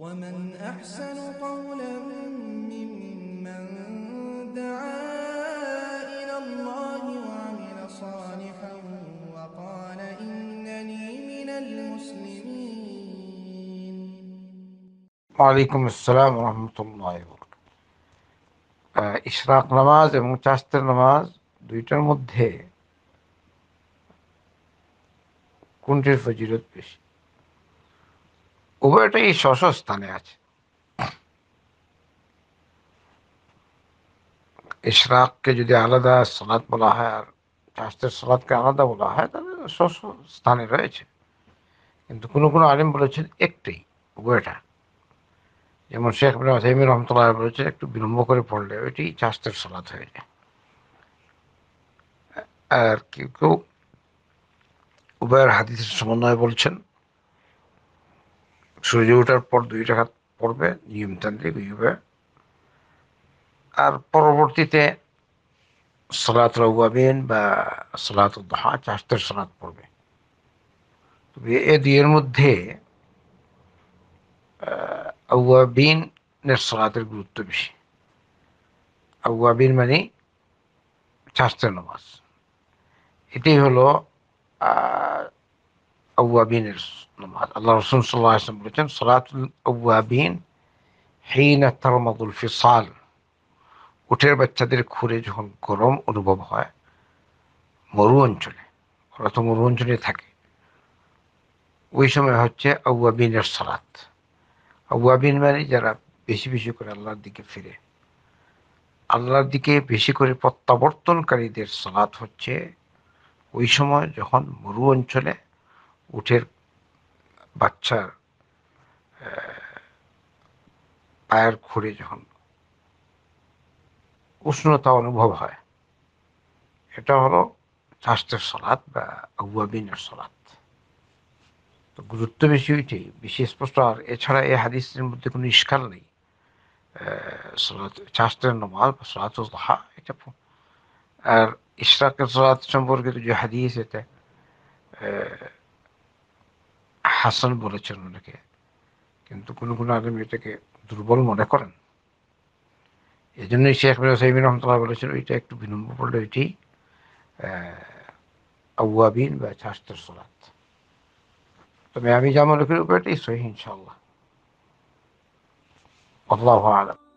ومن أحسن قولا ممن دعا إلى الله وعمل صالحا وقال إنني من المسلمين وعليكم السلام ورحمة الله وبركاته آه، إشراق نماز এবং نماز নামাজ দুইটার মধ্যে কোনটির ফজিলত বেশি উভয়টাই এই স্থানে আছে ইশরাককে যদি আলাদা সালাদ বলা হয় আর চাষের সলাদকে আলাদা বলা হয় তাহলে স্ব স্থানে রয়েছে কিন্তু কোনো কোনো আলিম বলেছেন একটি উভয়টা যেমন শেখ আসাইমি রহমতুল্লাহ বলেছে একটু বিলম্ব করে পড়লে ওইটি চাষের সলাদ হয়ে যায় আর কেউ কেউ উভয়ের হাতিদের সমন্বয় বলছেন সূর্য ওঠার পর দুই টাকা পড়বে নিয়মতান্ত্রিক ওইভাবে আর পরবর্তীতে সলাত রৌয়াবিন বা সলাত দহা চাষের সলাত পড়বে তবে এ দুইয়ের মধ্যে আউয়াবিনের সলাতের গুরুত্ব বেশি আউয়াবিন মানে চাষের নামাজ এটি হলো আউয়াবিনের নামাজ আল্লাহ রসুল সাল্লাহ আসলাম বলেছেন সলাতুল আউয়াবিন হেইন তারমাদুল ফিসাল উঠের বাচ্চাদের ঘুরে যখন গরম অনুভব হয় মরু অঞ্চলে ওরা তো মরু অঞ্চলে থাকে ওই সময় হচ্ছে আউয়াবিনের সলাত আউয়াবিন মানে যারা বেশি বেশি করে আল্লাহর দিকে ফিরে আল্লাহর দিকে বেশি করে প্রত্যাবর্তনকারীদের সলাৎ হচ্ছে ওই সময় যখন মরু অঞ্চলে উঠের বাচ্চার পায়ের খুঁড়ে যখন উষ্ণতা অনুভব হয় এটা হলো স্বাস্থ্যের সলাদ বা আগুয়াবিনের সলাদ তো গুরুত্ব বেশি ওইটাই বেশি স্পষ্ট আর এছাড়া এই হাদিসের মধ্যে কোনো ইস্কাল নেই শাস্ত্রের নমাজ বা সলাতুল হা এটা আর ইশরাকের সলাত সম্পর্কিত যে হাদিস এটা হাসান বলেছেন অনেকে কিন্তু কোনো কোনো আলম এটাকে দুর্বল মনে করেন এই জন্যই শেখ মিরাসাইমিন রহমতুল্লাহ বলেছেন ওইটা একটু বিনম্ব পড়লে ওইটি আউয়াবিন বা ছাস্তের সোলাত তবে আমি যা মনে করি ওপরে এটাই সহি ইনশাল্লাহ আল্লাহ আলম